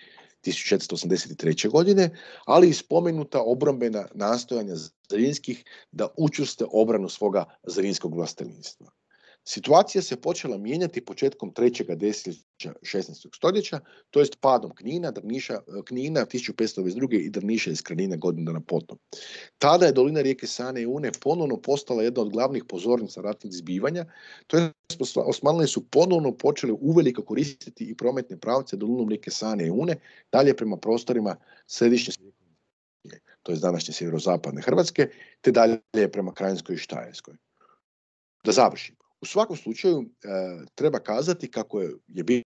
1483. godine, ali i spomenuta obrambena nastojanja Zrinskih da učuste obranu svoga zrinskog vlastelinstva. Situacija se počela mijenjati početkom 3. desetljeća 16. stoljeća, to jest padom Knina, Drniša, e, Knina 1522. i Drniša iz Kranina godina na potom. Tada je dolina rijeke Sane i Une ponovno postala jedna od glavnih pozornica ratnih zbivanja, to je Osmanlije su ponovno počeli uveliko koristiti i prometne pravce dolinom rijeke Sane i Une, dalje prema prostorima središnje to je današnje sjeverozapadne Hrvatske, te dalje prema Krajinskoj i Štajerskoj. Da završim. U svakom slučaju e, treba kazati kako je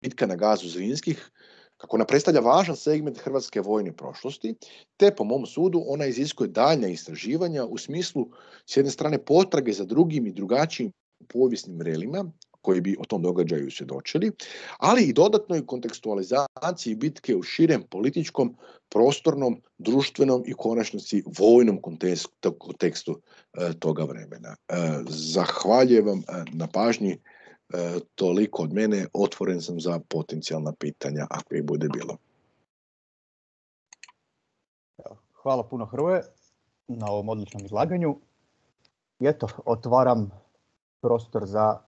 bitka na gazu Zrinskih, kako ona predstavlja važan segment hrvatske vojne prošlosti, te po mom sudu ona iziskuje daljnja istraživanja u smislu s jedne strane potrage za drugim i drugačijim povijesnim relima koji bi o tom događaju svjedočili, ali i dodatnoj kontekstualizaciji bitke u širem političkom, prostornom, društvenom i konačnosti vojnom kontekstu, e, toga vremena. E, zahvaljujem vam e, na pažnji toliko od mene, otvoren sam za potencijalna pitanja ako ih bude bilo. Hvala puno Hrvoje na ovom odličnom izlaganju. I eto, otvaram prostor za